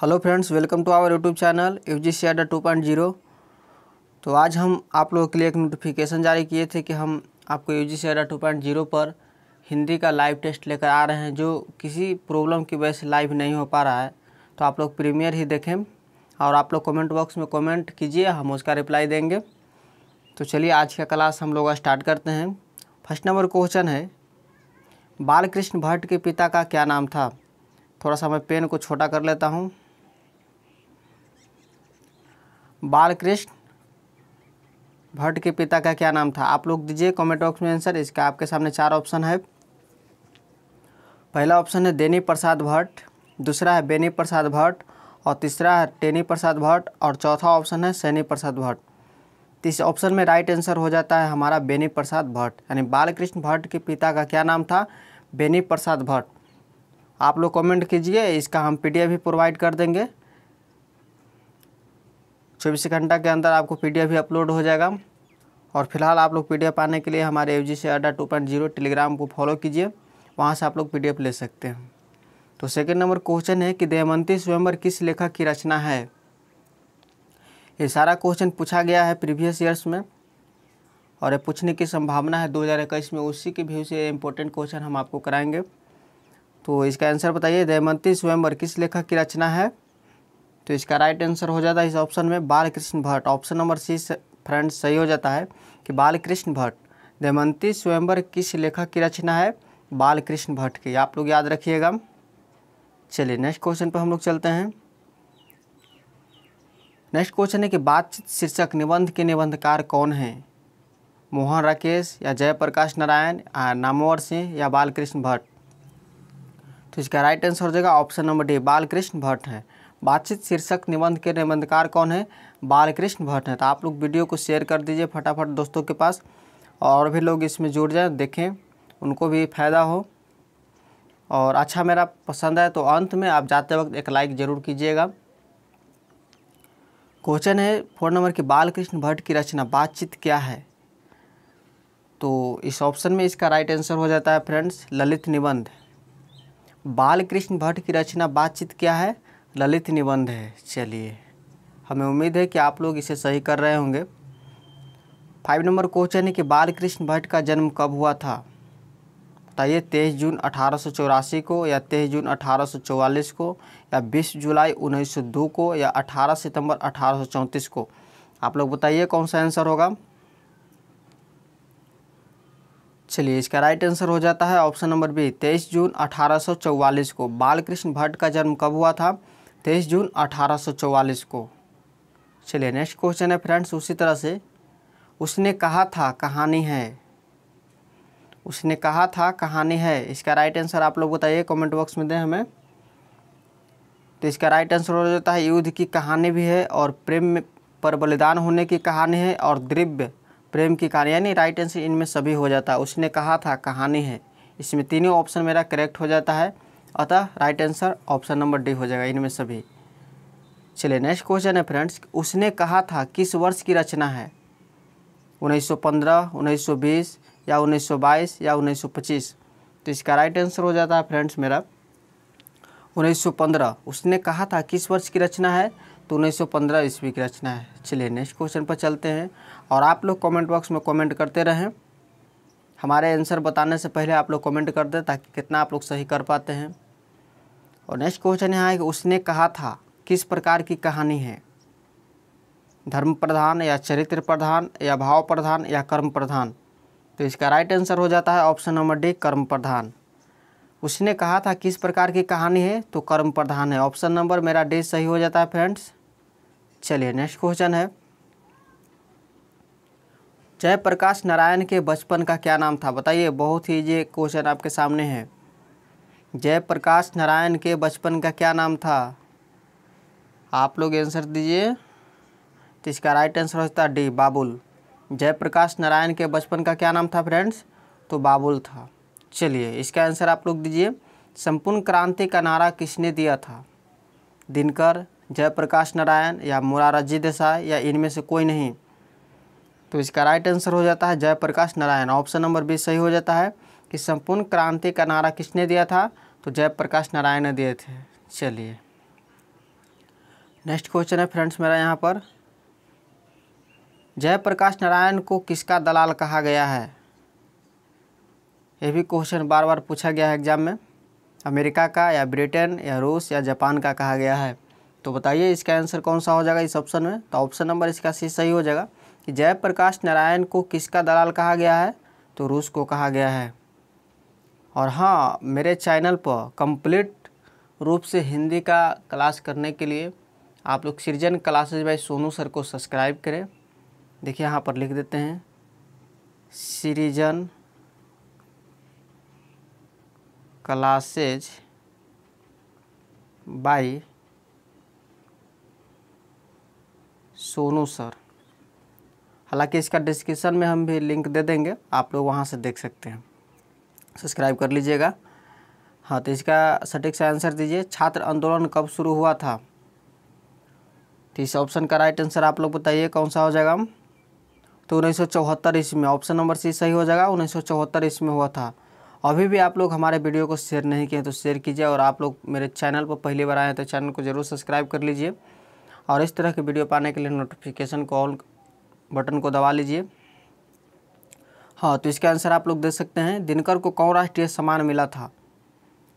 hello friends welcome to our YouTube channel U G C two point zero तो आज हम आप लोगों के लिए एक नोटिफिकेशन जारी किए थे कि हम आपको U G C two point zero पर हिंदी का लाइव टेस्ट लेकर आ रहे हैं जो किसी प्रॉब्लम की वजह से लाइव नहीं हो पा रहा है तो आप लोग प्रीमियर ही देखें और आप लोग कमेंट बॉक्स में कमेंट कीजिए हम उसका रिप्लाई देंगे तो चलिए आज का क्लास हम लोग स्टार्ट करते हैं फर्स्ट नंबर क्वेश्चन है बालकृष्ण भट्ट के पिता का क्या नाम था थोड़ा सा मैं पेन को छोटा कर लेता हूँ बालकृष्ण भट्ट के पिता का क्या नाम था आप लोग दीजिए कमेंट बॉक्स में आंसर इसका आपके सामने चार ऑप्शन है पहला ऑप्शन है देनी प्रसाद भट्ट दूसरा है बेनी प्रसाद भट्ट और तीसरा है टेनी प्रसाद भट्ट और चौथा ऑप्शन है सैनी प्रसाद भट्ट इस ऑप्शन में राइट आंसर हो जाता है हमारा बेनी प्रसाद भट्ट यानी बालकृष्ण भट्ट के पिता का क्या नाम था बेनी प्रसाद भट्ट आप लोग कमेंट कीजिए इसका हम पीडीएफ भी प्रोवाइड कर देंगे चौबीस घंटा के अंदर आपको पी भी अपलोड हो जाएगा और फिलहाल आप लोग पी पाने के लिए हमारे एफ जी से Adda two point zero Telegram को फॉलो कीजिए वहाँ से आप लोग पी ले सकते हैं तो सेकेंड नंबर क्वेश्चन है कि दयमंती स्वयंवर किस लेखक की रचना है ये सारा क्वेश्चन पूछा गया है प्रीवियस ईयर्स में और ये पूछने की संभावना है दो में उसी के व्यू से इम्पोर्टेंट क्वेश्चन हम आपको कराएंगे तो इसका आंसर बताइए दयमंती स्वयंवर किस लेखक की रचना है तो इसका राइट आंसर हो जाता है इस ऑप्शन में Balkrishna Bhatt option number C friend सही हो जाता है कि बालकृष्ण भट्ट दमंती स्वयंवर किस लेखक की रचना है बालकृष्ण भट्ट की आप लोग याद रखिएगा चलिए नेक्स्ट क्वेश्चन पर हम लोग चलते हैं नेक्स्ट क्वेश्चन है कि बातचीत शीर्षक निबंध के निबंधकार कौन हैं मोहन राकेश या जयप्रकाश नारायण नामोवर सिंह या बालकृष्ण भट्ट तो इसका राइट आंसर हो जाएगा option number D Balkrishna Bhatt है बातचीत शीर्षक निबंध के निबंधकार कौन है बालकृष्ण भट्ट है तो आप लोग वीडियो को शेयर कर दीजिए फटाफट दोस्तों के पास और भी लोग इसमें जुड़ जाएँ देखें उनको भी फ़ायदा हो और अच्छा मेरा पसंद है तो अंत में आप जाते वक्त एक लाइक ज़रूर कीजिएगा क्वेश्चन है फोन नंबर की बालकृष्ण भट्ट की रचना बातचीत क्या है तो इस ऑप्शन में इसका राइट आंसर हो जाता है फ्रेंड्स ललित निबंध बालकृष्ण भट्ट की रचना बातचीत क्या है ललित निबंध है चलिए हमें उम्मीद है कि आप लोग इसे सही कर रहे होंगे फाइव नंबर क्वेश्चन है कि बालकृष्ण भट्ट का जन्म कब हुआ था बताइए तेईस जून अठारह को या तेईस जून अठारह को या बीस जुलाई 1902 को या 18 सितंबर अठारह को आप लोग बताइए कौन सा आंसर होगा चलिए इसका राइट आंसर हो जाता है ऑप्शन नंबर बी तेईस जून अठारह को बालकृष्ण भट्ट का जन्म कब हुआ था तेईस जून 1844 को चलिए नेक्स्ट क्वेश्चन है फ्रेंड्स उसी तरह से उसने कहा था कहानी है उसने कहा था कहानी है इसका राइट आंसर आप लोग बताइए कमेंट बॉक्स में दें हमें तो इसका राइट आंसर हो जाता है युद्ध की कहानी भी है और प्रेम पर बलिदान होने की कहानी है और द्रिव्य प्रेम की कहानी यानी राइट आंसर इनमें सभी हो जाता है उसने कहा था कहानी है इसमें तीनों ऑप्शन मेरा करेक्ट हो जाता है अतः right answer option number D हो जाएगा इनमें सभी चलिए नेक्स्ट क्वेश्चन है फ्रेंड्स उसने कहा था किस वर्ष की रचना है 1915, 1920 या 1922 या 1925 तो इसका राइट आंसर हो जाता है फ्रेंड्स मेरा 1915 उसने कहा था किस वर्ष की रचना है तो 1915 ईस्वी की रचना है चलिए नेक्स्ट क्वेश्चन पर चलते हैं और आप लोग कमेंट बॉक्स में कमेंट करते रहें हमारे आंसर बताने से पहले आप लोग कमेंट कर दें ताकि कितना आप लोग सही कर पाते हैं और नेक्स्ट क्वेश्चन यहाँ है कि उसने कहा था किस प्रकार की कहानी है धर्म प्रधान या चरित्र प्रधान या भाव प्रधान या कर्म प्रधान तो इसका राइट आंसर हो जाता है ऑप्शन नंबर डी कर्म प्रधान उसने कहा था किस प्रकार की कहानी है तो कर्म प्रधान है ऑप्शन नंबर मेरा डी सही हो जाता है फ्रेंड्स चलिए नेक्स्ट क्वेश्चन है जयप्रकाश नारायण के बचपन का क्या नाम था बताइए बहुत ही ये क्वेश्चन आपके सामने है जयप्रकाश नारायण के बचपन का क्या नाम था आप लोग आंसर दीजिए तो इसका राइट आंसर होता है डी बाबुल जयप्रकाश नारायण के बचपन का क्या नाम था फ्रेंड्स तो बाबुल था चलिए इसका आंसर आप लोग दीजिए संपूर्ण क्रांति का नारा किसने दिया था दिनकर जयप्रकाश नारायण या मुरारजी देसाई या इनमें से कोई नहीं तो इसका राइट आंसर हो जाता है Jayprakash Narayan option number B सही हो जाता है कि संपूर्ण क्रांति का नारा किसने दिया था तो जयप्रकाश नारायण ने दिए थे चलिए नेक्स्ट क्वेश्चन है फ्रेंड्स मेरा यहाँ पर जयप्रकाश नारायण को किसका दलाल कहा गया है ये भी क्वेश्चन बार बार पूछा गया है एग्जाम में अमेरिका का या ब्रिटेन या रूस या जापान का कहा गया है तो बताइए इसका आंसर कौन सा हो जाएगा इस ऑप्शन में तो ऑप्शन नंबर इसका सी सही हो जाएगा कि जयप्रकाश नारायण को किसका दलाल कहा गया है तो रूस को कहा गया है और हाँ मेरे चैनल पर कंप्लीट रूप से हिंदी का क्लास करने के लिए आप लोग Srijan classes by Sonu sir को सब्सक्राइब करें देखिए यहाँ पर लिख देते हैं सृजन क्लासेज बाई सोनू सर हालांकि इसका डिस्क्रिप्शन में हम भी लिंक दे देंगे आप लोग वहाँ से देख सकते हैं सब्सक्राइब कर लीजिएगा हाँ तो इसका सटीक से आंसर दीजिए छात्र आंदोलन कब शुरू हुआ था तो इस ऑप्शन का राइट आंसर आप लोग बताइए कौन सा हो जाएगा हम तो उन्नीस सौ चौहत्तर ईस्वी में ऑप्शन नंबर सी सही हो जाएगा उन्नीस सौ चौहत्तर ईस्वी में हुआ था अभी भी आप लोग हमारे वीडियो को शेयर नहीं किए तो शेयर कीजिए और आप लोग मेरे चैनल पर पहली बार आए हैं तो चैनल को ज़रूर सब्सक्राइब कर लीजिए और इस तरह के वीडियो पाने के लिए नोटिफिकेशन को ऑल बटन को दबा लीजिए हाँ तो इसका आंसर आप लोग दे सकते हैं दिनकर को कौन राष्ट्रीय सम्मान मिला था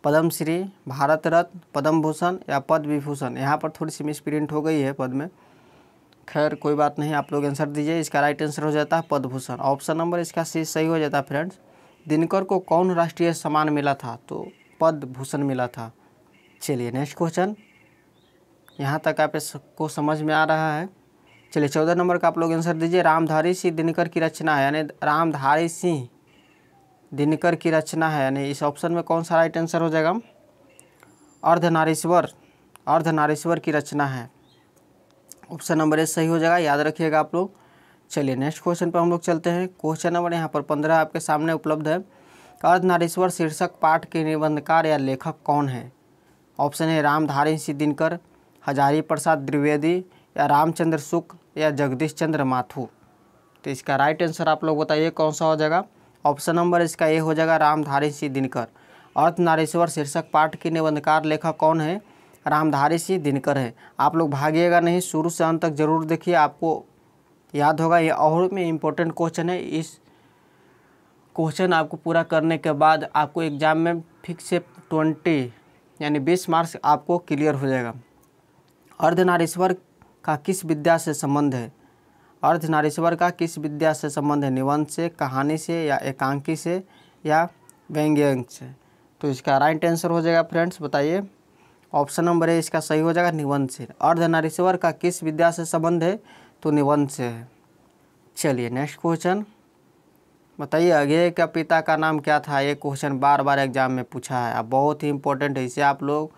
पद्मश्री भारत रत्न पद्म भूषण या पद विभूषण यहाँ पर थोड़ी सी मिसप्रिंट हो गई है पद में खैर कोई बात नहीं आप लोग आंसर दीजिए इसका राइट आंसर हो जाता है पद्मभूषण ऑप्शन नंबर इसका सी सही हो जाता है फ्रेंड्स दिनकर को कौन राष्ट्रीय सम्मान मिला था तो पद्मभूषण मिला था चलिए नेक्स्ट क्वेश्चन यहाँ तक आप इसको समझ में आ रहा है चलिए चौदह नंबर का आप लोग आंसर दीजिए रामधारी सिंह दिनकर की रचना है यानी रामधारी सिंह दिनकर की रचना है यानी इस ऑप्शन में कौन सा राइट आंसर हो जाएगा अर्धनारेश्वर अर्धनारेश्वर की रचना है ऑप्शन नंबर ए सही हो जाएगा याद रखिएगा आप लोग चलिए नेक्स्ट क्वेश्चन पर हम लोग चलते हैं क्वेश्चन नंबर यहाँ पर पंद्रह आपके सामने उपलब्ध है अर्धनारेश्वर शीर्षक पाठ के निबंधकार या लेखक कौन है ऑप्शन है रामधारी सिंह दिनकर हजारी प्रसाद द्विवेदी या रामचंद्र शुक्ल या जगदीश चंद्र माथुर तो इसका राइट आंसर आप लोग बताइए कौन सा हो जाएगा ऑप्शन नंबर इसका ए हो जाएगा रामधारी सिंह दिनकर नारेश्वर शीर्षक पाठ के निबंधकार लेखक कौन है रामधारी सिंह दिनकर है आप लोग भागिएगा नहीं शुरू से अंत तक जरूर देखिए आपको याद होगा ये और में इम्पोर्टेंट क्वेश्चन है इस क्वेश्चन आपको पूरा करने के बाद आपको एग्ज़ाम में फिक्स से ट्वेंटी यानी बीस मार्क्स आपको क्लियर हो जाएगा अर्धनारेश्वर का किस विद्या से संबंध है अर्ध का किस विद्या से संबंध है निबंध से कहानी से या एकांकी से या व्यंग्यंग से तो इसका राइट आंसर हो जाएगा फ्रेंड्स बताइए ऑप्शन नंबर ए इसका सही हो जाएगा निबंध से अर्ध का किस विद्या से संबंध है तो निबंध से है चलिए नेक्स्ट क्वेश्चन बताइए अगे का पिता का नाम क्या था ये क्वेश्चन बार बार एग्जाम में पूछा है अब बहुत ही इंपॉर्टेंट है इसे आप लोग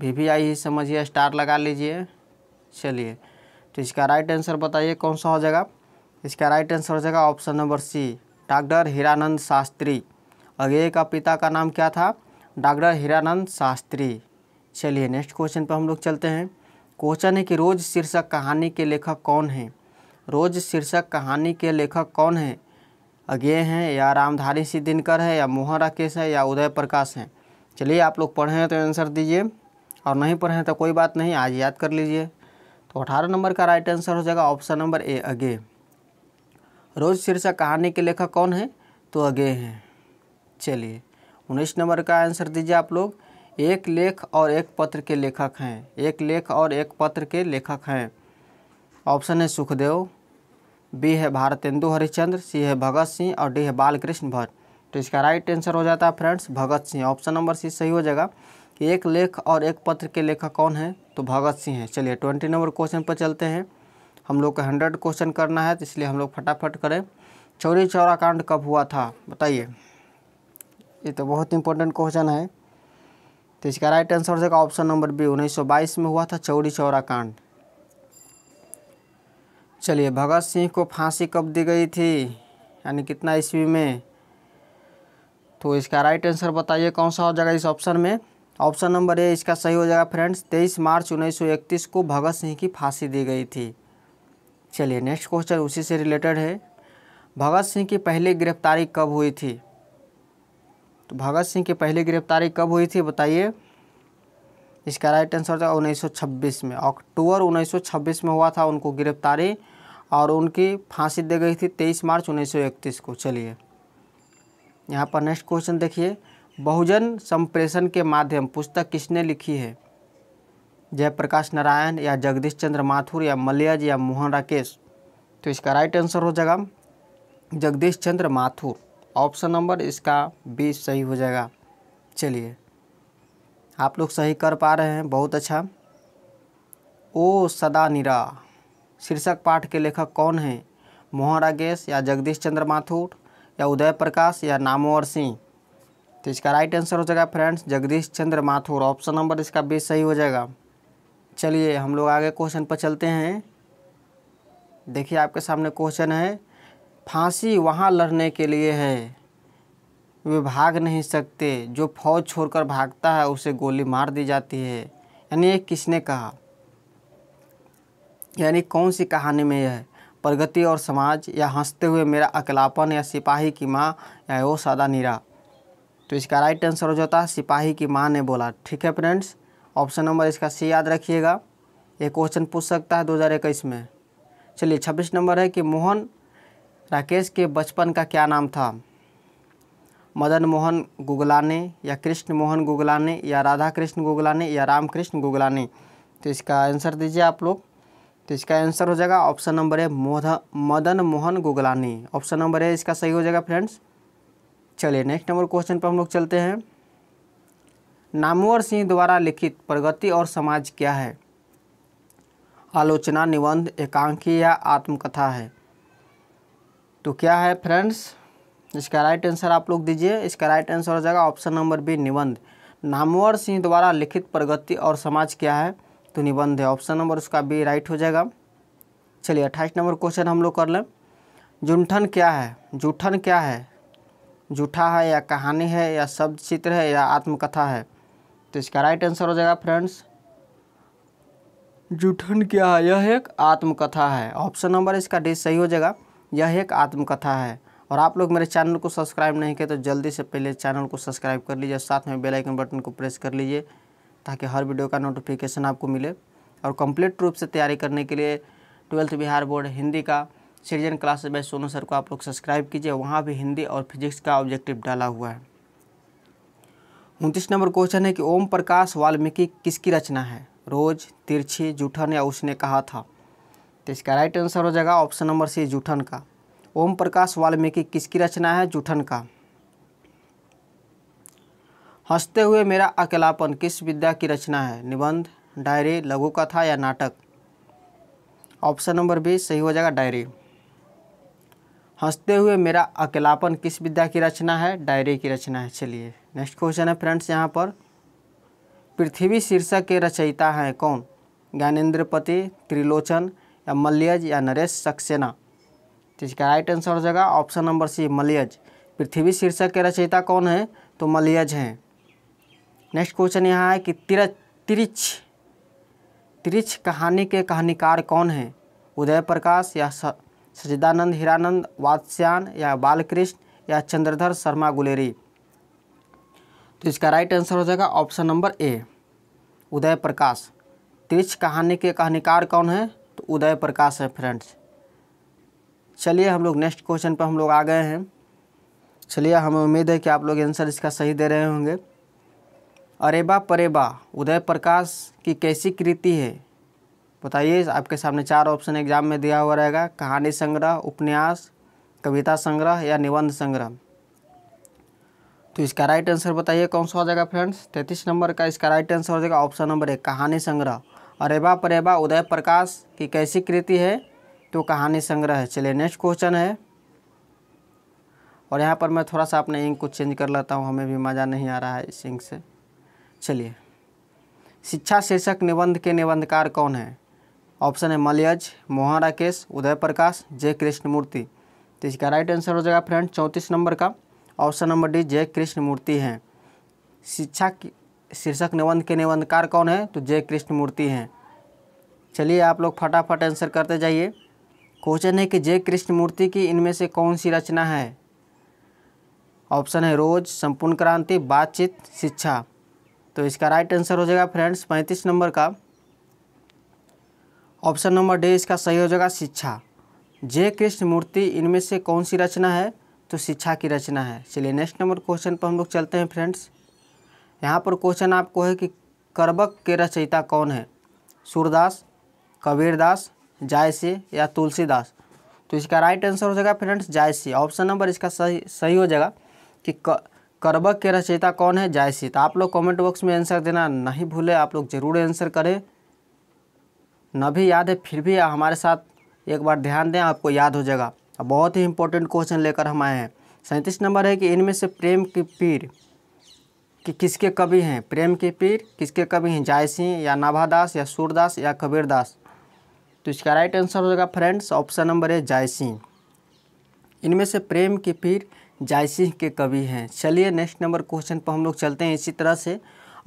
भी भी आई ही समझिए स्टार लगा लीजिए चलिए तो इसका राइट आंसर बताइए कौन सा हो जाएगा इसका राइट आंसर हो जाएगा option number C doctor Hiranand Shastri अगे का पिता का नाम क्या था डॉक्टर हीरानंद शास्त्री चलिए नेक्स्ट क्वेश्चन पर हम लोग चलते हैं क्वेश्चन है कि रोज शीर्षक कहानी के लेखक कौन हैं रोज शीर्षक कहानी के लेखक कौन हैं अगे हैं या रामधारी सिंह दिनकर है या मोहन राकेश है या उदय प्रकाश हैं चलिए आप लोग पढ़े हैं तो आंसर दीजिए और नहीं पढ़े हैं तो कोई बात नहीं आज याद कर लीजिए तो अठारह नंबर का राइट आंसर हो जाएगा ऑप्शन नंबर ए अगे रोज शीर्षक कहानी के लेखक कौन है तो अगे हैं चलिए उन्नीस नंबर का आंसर दीजिए आप लोग एक लेख और एक पत्र के लेखक हैं एक लेख और एक पत्र के लेखक हैं ऑप्शन है सुखदेव बी है भारतेंदु हरिचंद्र सी है भगत सिंह और डी है बालकृष्ण भट्ट तो इसका राइट आंसर हो जाता है friends Bhagat Singh option number C सही हो जाएगा कि एक लेख और एक पत्र के लेखक कौन है तो भगत सिंह है चलिए ट्वेंटी नंबर क्वेश्चन पर चलते हैं हम लोग को हंड्रेड क्वेश्चन करना है तो इसलिए हम लोग फटाफट करें चौरी चौरा कांड कब हुआ था बताइए ये तो बहुत इंपॉर्टेंट क्वेश्चन है तो इसका राइट आंसर देगा ऑप्शन नंबर बी 1922 में हुआ था चौरी चौरा कांड चलिए भगत सिंह को फांसी कब दी गई थी यानी कितना ईस्वी में तो इसका राइट आंसर बताइए कौन सा हो जाएगा इस ऑप्शन में ऑप्शन नंबर ए इसका सही हो जाएगा फ्रेंड्स तेईस मार्च उन्नीस को भगत सिंह की फांसी दी गई थी चलिए नेक्स्ट क्वेश्चन उसी से रिलेटेड है भगत सिंह की पहली गिरफ्तारी कब हुई थी तो भगत सिंह की पहली गिरफ्तारी कब हुई थी बताइए इसका राइट आंसर था 1926 में अक्टूबर 1926 में हुआ था उनको गिरफ्तारी और उनकी फांसी दी गई थी 23 मार्च 1931 को चलिए यहाँ पर नेक्स्ट क्वेश्चन देखिए बहुजन संप्रेषण के माध्यम पुस्तक किसने लिखी है जयप्रकाश नारायण या जगदीश चंद्र माथुर या मलयज या मोहन राकेश तो इसका राइट आंसर हो जाएगा जगदीश चंद्र माथुर ऑप्शन नंबर इसका बी सही हो जाएगा चलिए आप लोग सही कर पा रहे हैं बहुत अच्छा ओ सदा निरा शीर्षक पाठ के लेखक कौन हैं मोहन राकेश या जगदीश चंद्र माथुर या उदय प्रकाश या नामोवर सिंह तो इसका राइट आंसर हो जाएगा friends Jagdish Chandra Mathur option number इसका बीस सही हो जाएगा चलिए हम लोग आगे क्वेश्चन पर चलते हैं देखिए आपके सामने क्वेश्चन है फांसी वहाँ लड़ने के लिए है वे भाग नहीं सकते जो फौज छोड़कर भागता है उसे गोली मार दी जाती है यानी ये किसने कहा यानी कौन सी कहानी में यह प्रगति और समाज या हंसते हुए मेरा अकलापन या सिपाही की माँ या वो सादा निरा तो इसका राइट आंसर हो जाता है सिपाही की माँ ने बोला ठीक है फ्रेंड्स ऑप्शन नंबर इसका सी याद रखिएगा ये क्वेश्चन पूछ सकता है दो में चलिए छब्बीस नंबर है कि मोहन राकेश के बचपन का क्या नाम था मदन मोहन गुगलाने या कृष्ण मोहन गुगलाने या राधा कृष्ण गुगलाने या रामकृष्ण गुगलाने तो इसका आंसर दीजिए आप लोग तो इसका आंसर हो जाएगा ऑप्शन नंबर है मोध मदन मोहन गुगलानी ऑप्शन नंबर है इसका सही हो जाएगा फ्रेंड्स चलिए नेक्स्ट नंबर क्वेश्चन पर हम लोग चलते हैं नामवर सिंह द्वारा लिखित प्रगति और समाज क्या है आलोचना निबंध एकांकी या आत्मकथा है तो क्या है फ्रेंड्स इसका राइट आंसर आप लोग दीजिए इसका राइट आंसर हो जाएगा ऑप्शन नंबर बी निबंध नामवर सिंह द्वारा लिखित प्रगति और समाज क्या है तो निबंध है ऑप्शन नंबर उसका बी राइट हो जाएगा चलिए अट्ठाईस नंबर क्वेश्चन हम लोग कर लें जुंठन क्या है जूठन क्या है झूठा है या कहानी है या शब्द चित्र है या आत्मकथा है तो इसका राइट आंसर हो जाएगा फ्रेंड्स जूठन क्या है यह एक आत्मकथा है ऑप्शन नंबर इसका डी सही हो जाएगा यह एक आत्मकथा है और आप लोग मेरे चैनल को सब्सक्राइब नहीं किए तो जल्दी से पहले चैनल को सब्सक्राइब कर लीजिए साथ में बेल आइकन बटन को प्रेस कर लीजिए ताकि हर वीडियो का नोटिफिकेशन आपको मिले और कंप्लीट रूप से तैयारी करने के लिए ट्वेल्थ बिहार बोर्ड हिंदी का citizen classes by Sonu sir को आप लोग सब्सक्राइब कीजिए वहाँ भी हिंदी और फिजिक्स का ऑब्जेक्टिव डाला हुआ है उनतीस नंबर क्वेश्चन है कि ओम प्रकाश वाल्मीकि किसकी रचना है रोज तिरछी जूठन या उसने कहा था तो इसका राइट आंसर हो जाएगा ऑप्शन नंबर सी जूठन का ओम प्रकाश वाल्मीकि किसकी रचना है जूठन का हंसते हुए मेरा अकेलापन किस विद्या की रचना है निबंध डायरी लघु कथा या नाटक ऑप्शन नंबर बी सही हो जाएगा डायरी हंसते हुए मेरा अकेलापन किस विद्या की रचना है डायरी की रचना है चलिए नेक्स्ट क्वेश्चन है फ्रेंड्स यहाँ पर पृथ्वी शीर्षक के रचयिता हैं कौन ज्ञानेन्द्रपति त्रिलोचन या मल्यज या नरेश सक्सेना तो इसका राइट आंसर हो जाएगा ऑप्शन नंबर सी मलियज पृथ्वी शीर्षक के रचयिता कौन है तो मलियज हैं नेक्स्ट क्वेश्चन यहाँ है कि तिर तिरिच तिरिच कहानी के कहानीकार कौन हैं उदय प्रकाश या स, सचिदानंद हिरानंद वात्स्यान या बालकृष्ण या चंद्रधर शर्मा गुलेरी तो इसका राइट आंसर हो जाएगा ऑप्शन नंबर ए उदय प्रकाश तीर्थ कहानी के कहानीकार कौन है तो उदय प्रकाश है फ्रेंड्स चलिए हम लोग नेक्स्ट क्वेश्चन पर हम लोग आ गए हैं चलिए हमें उम्मीद है कि आप लोग आंसर इसका सही दे रहे होंगे अरेबा परेबा उदय प्रकाश की कैसी कृति है बताइए आपके सामने चार ऑप्शन एग्जाम में दिया हुआ रहेगा कहानी संग्रह उपन्यास कविता संग्रह या निबंध संग्रह तो इसका राइट आंसर बताइए कौन सा हो जाएगा फ्रेंड्स तैंतीस नंबर का इसका राइट आंसर हो जाएगा ऑप्शन नंबर एक कहानी संग्रह अरेबा परेबा उदय प्रकाश की कैसी कृति है तो कहानी संग्रह है चलिए नेक्स्ट क्वेश्चन है और यहाँ पर मैं थोड़ा सा अपने इंक को चेंज कर लेता हूँ हमें भी मज़ा नहीं आ रहा है इस इंक से चलिए शिक्षा शीर्षक निबंध के निबंधकार कौन है ऑप्शन है मलयज मोहन राकेश उदय प्रकाश जय कृष्णमूर्ति तो इसका राइट आंसर हो जाएगा फ्रेंड चौंतीस नंबर का ऑप्शन नंबर डी जय कृष्णमूर्ति हैं शिक्षा शीर्षक निबंध के निबंधकार कौन है तो जय कृष्णमूर्ति हैं चलिए आप लोग फटाफट आंसर करते जाइए क्वेश्चन है कि जय कृष्णमूर्ति की इनमें से कौन सी रचना है ऑप्शन है रोज संपूर्ण क्रांति बातचीत शिक्षा तो इसका राइट आंसर हो जाएगा फ्रेंड्स पैंतीस नंबर का ऑप्शन नंबर डी इसका सही हो जाएगा शिक्षा जय कृष्ण मूर्ति इनमें से कौन सी रचना है तो शिक्षा की रचना है चलिए नेक्स्ट नंबर क्वेश्चन पर हम लोग चलते हैं फ्रेंड्स यहाँ पर क्वेश्चन आपको है कि करबक के रचयिता कौन है सूरदास कबीरदास जायसी या तुलसीदास तो इसका राइट आंसर हो जाएगा फ्रेंड्स जायसी ऑप्शन नंबर इसका सही सही हो जाएगा कि करबक के रचयिता कौन है जायसी तो आप लोग कमेंट बॉक्स में आंसर देना नहीं भूले आप लोग ज़रूर आंसर करें न भी याद है फिर भी हमारे साथ एक बार ध्यान दें आपको याद हो जाएगा बहुत ही इंपॉर्टेंट क्वेश्चन लेकर हम आए हैं सैंतीस नंबर है कि इनमें से प्रेम की पीर कि किसके कवि हैं प्रेम के पीर किसके कवि हैं जाय सिंह या नाभादास या सूरदास या कबीरदास तो इसका राइट आंसर हो जाएगा फ्रेंड्स ऑप्शन नंबर है जाय सिंह इनमें से प्रेम के पीर जाय सिंह के कवि हैं चलिए नेक्स्ट नंबर क्वेश्चन पर हम लोग चलते हैं इसी तरह से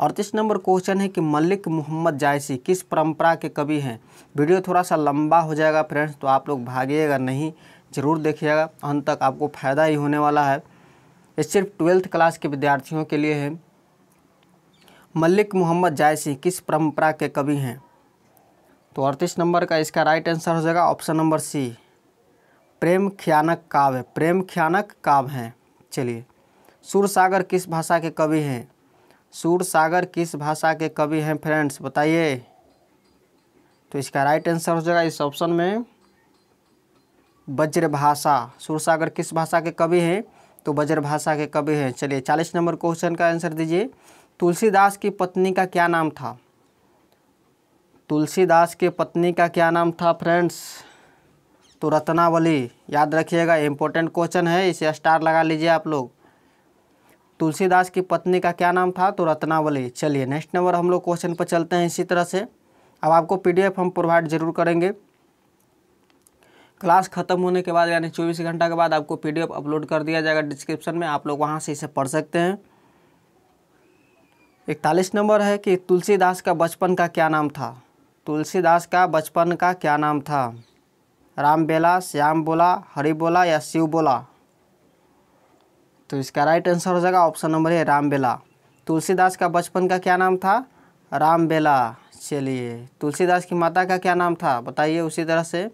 अड़तीस नंबर क्वेश्चन है कि मलिक मोहम्मद जायसी किस परंपरा के कवि हैं वीडियो थोड़ा सा लंबा हो जाएगा फ्रेंड्स तो आप लोग भागिएगा नहीं ज़रूर देखिएगा अंत तक आपको फ़ायदा ही होने वाला है ये सिर्फ ट्वेल्थ क्लास के विद्यार्थियों के लिए है मलिक मोहम्मद जायसी किस परम्परा के कवि हैं तो अड़तीस नंबर का इसका राइट आंसर हो जाएगा ऑप्शन नंबर सी प्रेम ख्यानक काव्य प्रेम ख्यानक काव्य हैं चलिए सुरसागर किस भाषा के कवि हैं सूर सागर किस भाषा के कवि हैं फ्रेंड्स बताइए तो इसका राइट आंसर हो जाएगा इस ऑप्शन में वज्रभाषा सूरसागर किस भाषा के कवि हैं तो वज्रभाषा के कवि हैं चलिए चालीस नंबर क्वेश्चन का आंसर दीजिए तुलसीदास की पत्नी का क्या नाम था तुलसीदास के पत्नी का क्या नाम था फ्रेंड्स तो रत्नावली याद रखिएगा इम्पोर्टेंट क्वेश्चन है इसे स्टार लगा लीजिए आप लोग तुलसीदास की पत्नी का क्या नाम था तो रत्नावली चलिए नेक्स्ट नंबर हम लोग क्वेश्चन पर चलते हैं इसी तरह से अब आपको पीडीएफ हम प्रोवाइड जरूर करेंगे क्लास खत्म होने के बाद यानी चौबीस घंटा के बाद आपको पीडीएफ अपलोड कर दिया जाएगा डिस्क्रिप्शन में आप लोग वहाँ से इसे पढ़ सकते हैं इकतालीस नंबर है कि तुलसीदास का बचपन का क्या नाम था तुलसीदास का बचपन का क्या नाम था राम बेला श्याम बोला हरि बोला या शिव बोला तो इसका राइट आंसर हो जाएगा ऑप्शन नंबर है रामबेला तुलसीदास का बचपन का क्या नाम था रामबेला चलिए तुलसीदास की माता का क्या नाम था बताइए उसी तरह से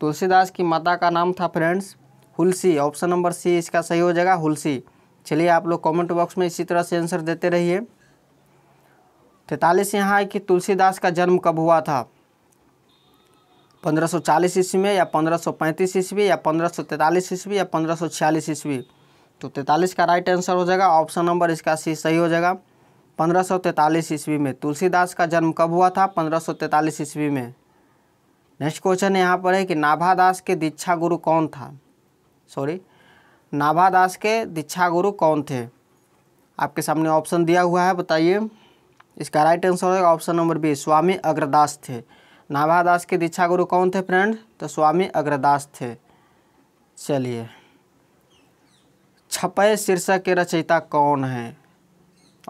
तुलसीदास की माता का नाम था friends Hulsi option number C इसका सही हो जाएगा हुलसी चलिए आप लोग कमेंट बॉक्स में इसी तरह से आंसर देते रहिए तैतालीस यहाँ है कि तुलसीदास का जन्म कब हुआ था 1540 ईस्वी में या 1535 ईस्वी या 1543 ईस्वी या 1546 ईस्वी तो तैतालीस का राइट आंसर हो जाएगा ऑप्शन नंबर इसका सी सही हो जाएगा पंद्रह सौ ईस्वी में तुलसीदास का जन्म कब हुआ था पंद्रह सौ ईस्वी में नेक्स्ट क्वेश्चन यहाँ पर है कि नाभादास के दीक्षा गुरु कौन था सॉरी नाभादास के दीक्षा गुरु कौन थे आपके सामने ऑप्शन दिया हुआ है बताइए इसका राइट आंसर होगा option number B Swami Agradas थे नाभादास के दीक्षा गुरु कौन थे फ्रेंड तो स्वामी अग्रदास थे चलिए छपे शीर्षक के रचयिता कौन हैं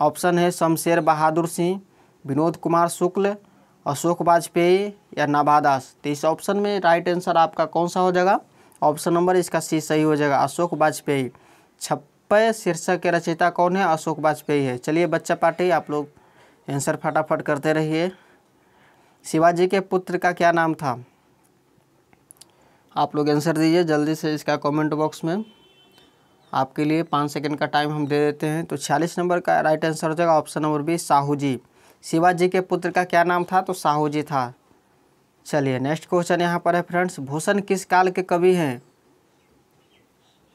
ऑप्शन है शमशेर बहादुर सिंह विनोद कुमार शुक्ल अशोक वाजपेयी या नाभादास तो इस ऑप्शन में राइट आंसर आपका कौन सा हो जाएगा ऑप्शन नंबर इसका सी सही हो जाएगा अशोक वाजपेयी छप्पे शीर्षक के रचयिता कौन है अशोक वाजपेयी है चलिए बच्चा पार्टी आप लोग आंसर फटाफट करते रहिए शिवाजी के पुत्र का क्या नाम था आप लोग आंसर दीजिए जल्दी से इसका कमेंट बॉक्स में आपके लिए पाँच सेकंड का टाइम हम दे देते हैं तो छियालीस नंबर का राइट आंसर हो जाएगा option number B Sahu ji Shivaji के पुत्र का क्या नाम था तो साहू जी था चलिए नेक्स्ट क्वेश्चन यहाँ पर है फ्रेंड्स भूषण किस काल के कवि हैं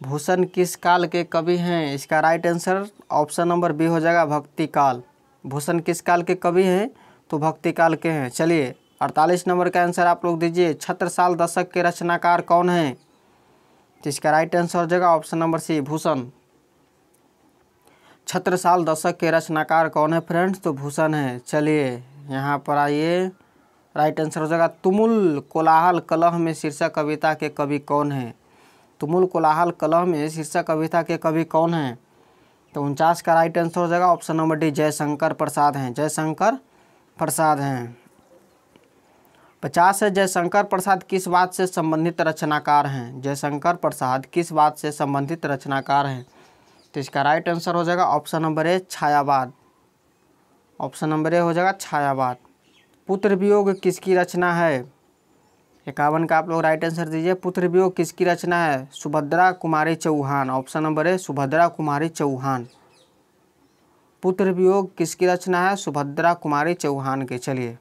भूषण किस काल के कवि हैं इसका right answer option number B हो जाएगा भक्ति काल भूषण किस काल के कवि हैं तो भक्ति काल के हैं चलिए अड़तालीस नंबर का आंसर आप लोग दीजिए छत्रसाल दशक के रचनाकार कौन हैं तो इसका राइट आंसर हो जाएगा option number C Bhushan Chhatrasal दशक के रचनाकार कौन है फ्रेंड्स तो भूषण है चलिए यहाँ पर आइए राइट आंसर हो जाएगा तुमुल कोलाहल कलह में शीर्षक कविता के कवि कौन है तुमुल कोलाहल कलह में शीर्षक कविता के कवि कौन है तो उनचास का राइट आंसर हो जाएगा option number D Jaishankar Prasad हैं जयशंकर प्रसाद हैं पचास है जयशंकर प्रसाद किस बात से संबंधित रचनाकार हैं जयशंकर प्रसाद किस बात से संबंधित रचनाकार हैं तो इसका राइट आंसर हो जाएगा option number A Chhayavad option number A हो जाएगा छायावाद पुत्र वियोग किसकी रचना है इक्यावन का आप लोग राइट आंसर दीजिए पुत्र वियोग किसकी रचना है Subhadra Kumari Chauhan option number A Subhadra Kumari Chauhan Putra Viyog किसकी रचना है सुभद्रा कुमारी चौहान के चलिए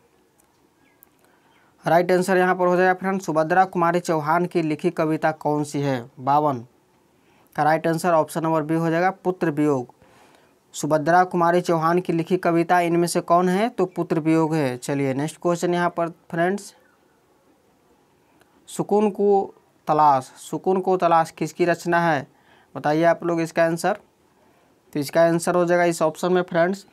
राइट आंसर यहाँ पर हो जाएगा फ्रेंड सुभद्रा कुमारी चौहान की लिखी कविता कौन सी है बावन का right answer option number B हो जाएगा पुत्र वियोग सुभद्रा कुमारी चौहान की लिखी कविता इनमें से कौन है तो पुत्र वियोग है चलिए नेक्स्ट क्वेश्चन यहाँ पर फ्रेंड्स सुकून को तलाश सुकून को तलाश किसकी रचना है बताइए आप लोग इसका आंसर तो इसका आंसर हो जाएगा इस ऑप्शन में friends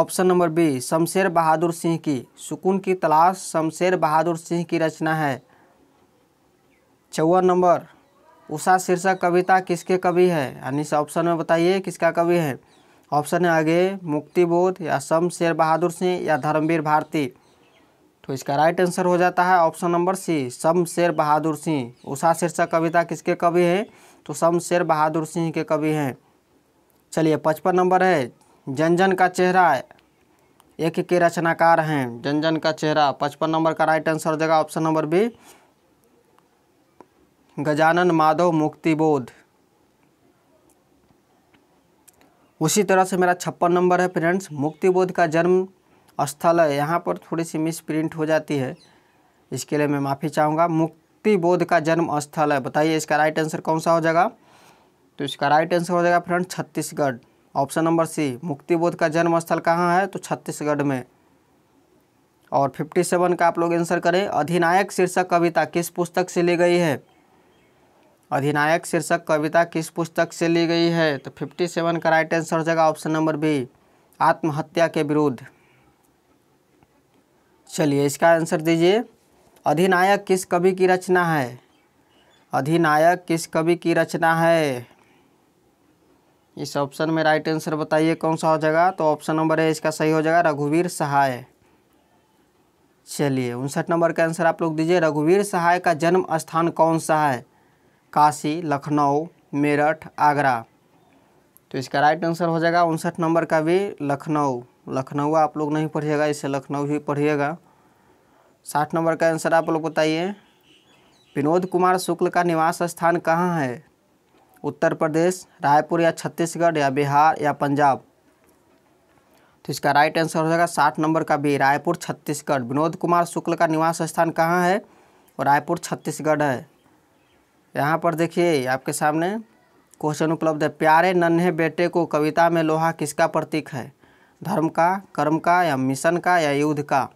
option number B Shamsher Bahadur Singh की सुकून की तलाश शमशेर बहादुर सिंह की रचना है चौवन नंबर उषा शीर्षक कविता किसके कवि है यानी ऑप्शन में बताइए किसका कवि है ऑप्शन है आगे मुक्तिबोध या शमशेर बहादुर सिंह या धर्मवीर भारती तो इसका राइट आंसर हो जाता है option number C Shamsher Bahadur Singh Usha शीर्षक कविता किसके कवि है तो शमशेर बहादुर सिंह के कवि हैं चलिए पचपन नंबर है जन का चेहरा एक के रचनाकार हैं जनजन का चेहरा पचपन नंबर का राइट आंसर हो जाएगा option number B Gajanan Madhav Muktibodh उसी तरह से मेरा छप्पन नंबर है फ्रेंड्स मुक्तिबोध का जन्म स्थल है यहाँ पर थोड़ी सी मिस प्रिंट हो जाती है इसके लिए मैं माफ़ी चाहूँगा मुक्तिबोध का जन्म स्थल है बताइए इसका राइट आंसर कौन सा हो जाएगा तो इसका राइट आंसर हो जाएगा friend Chhattisgarh option number C Muktibodh का जन्म स्थल कहाँ है तो छत्तीसगढ़ में और फिफ्टी सेवन का आप लोग आंसर करें अधिनायक शीर्षक कविता किस पुस्तक से ली गई है अधिनायक शीर्षक कविता किस पुस्तक से ली गई है तो फिफ्टी सेवन का राइट आंसर हो जाएगा ऑप्शन नंबर बी आत्महत्या के विरुद्ध चलिए इसका आंसर दीजिए अधिनायक किस कवि की रचना है अधिनायक किस कवि की रचना है इस ऑप्शन में राइट आंसर बताइए कौन सा हो जाएगा तो ऑप्शन नंबर ए इसका सही हो जाएगा रघुवीर सहाय चलिए उनसठ नंबर का आंसर आप लोग दीजिए रघुवीर सहाय का जन्म स्थान कौन सा है काशी लखनऊ मेरठ आगरा तो इसका राइट आंसर हो जाएगा उनसठ नंबर का भी लखनऊ लखनऊ आप लोग नहीं पढ़िएगा इसे लखनऊ ही पढ़िएगा साठ नंबर का आंसर आप लोग बताइए विनोद कुमार शुक्ल का निवास स्थान कहाँ है उत्तर प्रदेश रायपुर या छत्तीसगढ़ या बिहार या पंजाब तो इसका राइट आंसर हो जाएगा साठ नंबर का भी रायपुर छत्तीसगढ़ विनोद कुमार शुक्ल का निवास स्थान कहाँ है और रायपुर छत्तीसगढ़ है यहाँ पर देखिए आपके सामने क्वेश्चन उपलब्ध है प्यारे नन्हे बेटे को कविता में लोहा किसका प्रतीक है धर्म का कर्म का या मिशन का या युद्ध का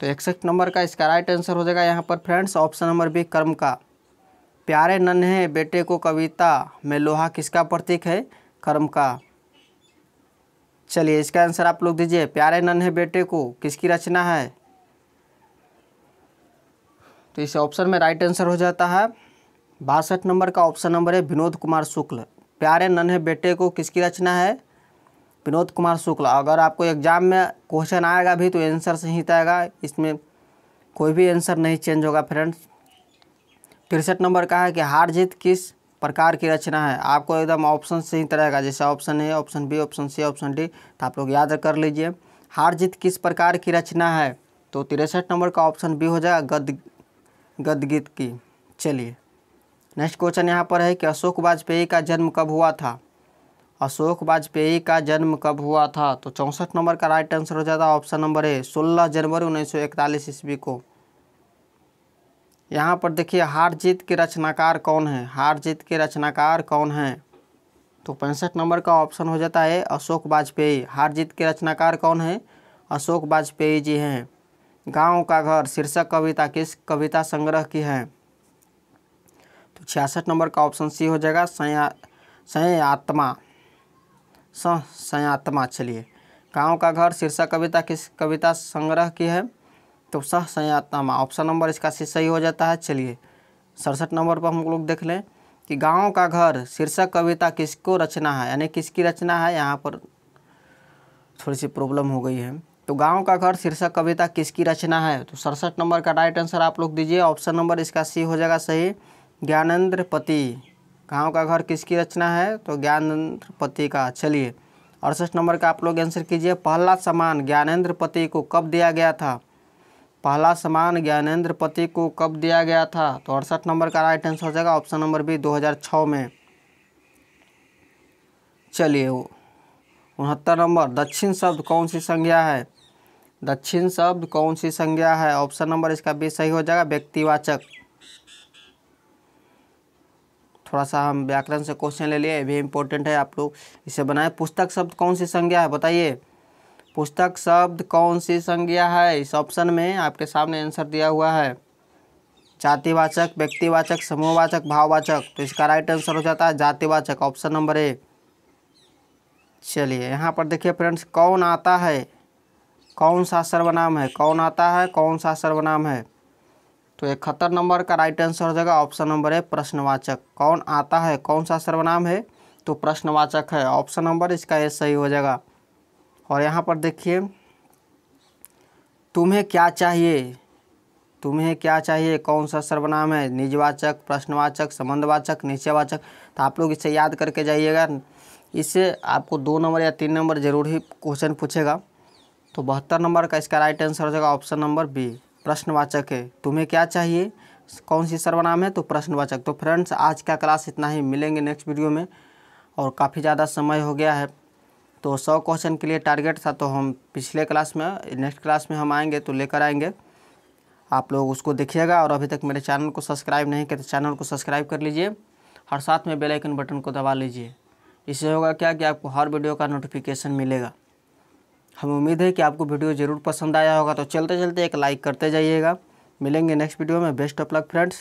तो इकसठ नंबर का इसका राइट आंसर हो जाएगा यहाँ पर फ्रेंड्स ऑप्शन नंबर बी कर्म का प्यारे नन्हे बेटे को कविता में लोहा किसका प्रतीक है कर्म का चलिए इसका आंसर आप लोग दीजिए प्यारे नन्हे बेटे को किसकी रचना है तो इस ऑप्शन में राइट आंसर हो जाता है बासठ नंबर का ऑप्शन नंबर है विनोद कुमार शुक्ल प्यारे नन्हे बेटे को किसकी रचना है विनोद कुमार शुक्ल अगर आपको एग्जाम में क्वेश्चन आएगा भी तो आंसर सही आएगा इसमें कोई भी आंसर नहीं चेंज होगा फ्रेंड्स तिरसठ नंबर का है कि हार जीत किस प्रकार की रचना है आपको एकदम ऑप्शन से ही तरह का जैसे option A option B option C option D तो आप लोग याद कर लीजिए हार जीत किस प्रकार की रचना है तो तिरसठ नंबर का ऑप्शन बी हो जाएगा गद गदगीत की चलिए नेक्स्ट क्वेश्चन यहाँ पर है कि अशोक वाजपेयी का जन्म कब हुआ था अशोक वाजपेयी का जन्म कब हुआ था तो चौंसठ नंबर का राइट आंसर हो जाता ऑप्शन नंबर ए सोलह जनवरी उन्नीस सौ इकतालीस ईस्वी को यहाँ पर देखिए हार जीत के रचनाकार कौन है हार जीत के रचनाकार कौन हैं तो पैंसठ नंबर का ऑप्शन हो जाता है अशोक वाजपेयी हार जीत के रचनाकार कौन है अशोक वाजपेयी जी हैं गांव का घर शीर्षक कविता किस कविता संग्रह की है तो छियासठ नंबर का ऑप्शन सी हो जाएगा संया संयात्मा संयात्मा चलिए गांव का घर शीर्षक कविता किस कविता संग्रह की है तो सह संयातनामा ऑप्शन नंबर इसका सही हो जाता है चलिए सड़सठ नंबर पर हम लोग देख लें कि गाँव का घर शीर्षक कविता किसको रचना है यानी किसकी रचना है यहाँ पर थोड़ी सी प्रॉब्लम हो गई है तो गांव का घर शीर्षक कविता किसकी रचना है तो सड़सठ नंबर का राइट आंसर आप लोग दीजिए ऑप्शन नंबर इसका सी हो जाएगा सही ज्ञानेन्द्र पति गाँव का घर किसकी रचना है तो ज्ञानेन्द्र पति का चलिए अड़सठ नंबर का आप लोग आंसर कीजिए पहला सम्मान ज्ञानेन्द्र पति को कब दिया गया था पहला समान ज्ञानेंद्र पति को कब दिया गया था तो अड़सठ नंबर का राइट आंसर हो जाएगा ऑप्शन नंबर बी 2006 में चलिए वो उनहत्तर नंबर दक्षिण शब्द कौन सी संज्ञा है दक्षिण शब्द कौन सी संज्ञा है ऑप्शन नंबर इसका बी सही हो जाएगा व्यक्तिवाचक थोड़ा सा हम व्याकरण से क्वेश्चन ले लिए भी इम्पोर्टेंट है आप लोग इसे बनाए पुस्तक शब्द कौन सी संज्ञा है बताइए पुस्तक शब्द कौन सी संज्ञा है इस ऑप्शन में आपके सामने आंसर दिया हुआ है जातिवाचक व्यक्तिवाचक समूहवाचक भाववाचक तो इसका राइट आंसर हो जाता है जातिवाचक ऑप्शन नंबर ए चलिए यहाँ पर देखिए फ्रेंड्स कौन आता है कौन सा सर्वनाम है कौन आता है कौन सा सर्वनाम है तो एक खतर नंबर का राइट आंसर हो जाएगा ऑप्शन नंबर ए प्रश्नवाचक कौन आता है कौन सा सर्वनाम है तो प्रश्नवाचक है ऑप्शन नंबर इसका ए सही हो जाएगा और यहाँ पर देखिए तुम्हें क्या चाहिए तुम्हें क्या चाहिए कौन सा सर्वनाम है निजवाचक प्रश्नवाचक संबंधवाचक निश्चयवाचक तो आप लोग इसे याद करके जाइएगा इससे आपको दो नंबर या तीन नंबर जरूर ही क्वेश्चन पूछेगा तो बहत्तर नंबर का इसका राइट आंसर हो जाएगा ऑप्शन नंबर बी प्रश्नवाचक है तुम्हें क्या चाहिए कौन सी सर्वनाम है तो प्रश्नवाचक तो फ्रेंड्स आज का क्लास इतना ही मिलेंगे नेक्स्ट वीडियो में और काफ़ी ज़्यादा समय हो गया है तो सौ क्वेश्चन के लिए टारगेट था तो हम पिछले क्लास में नेक्स्ट क्लास में हम आएंगे तो लेकर आएंगे आप लोग उसको देखिएगा और अभी तक मेरे चैनल को सब्सक्राइब नहीं किया तो चैनल को सब्सक्राइब कर लीजिए और साथ में बेल आइकन बटन को दबा लीजिए इससे होगा क्या कि आपको हर वीडियो का नोटिफिकेशन मिलेगा हमें उम्मीद है कि आपको वीडियो ज़रूर पसंद आया होगा तो चलते चलते एक लाइक करते जाइएगा मिलेंगे नेक्स्ट वीडियो में बेस्ट ऑफ लक फ्रेंड्स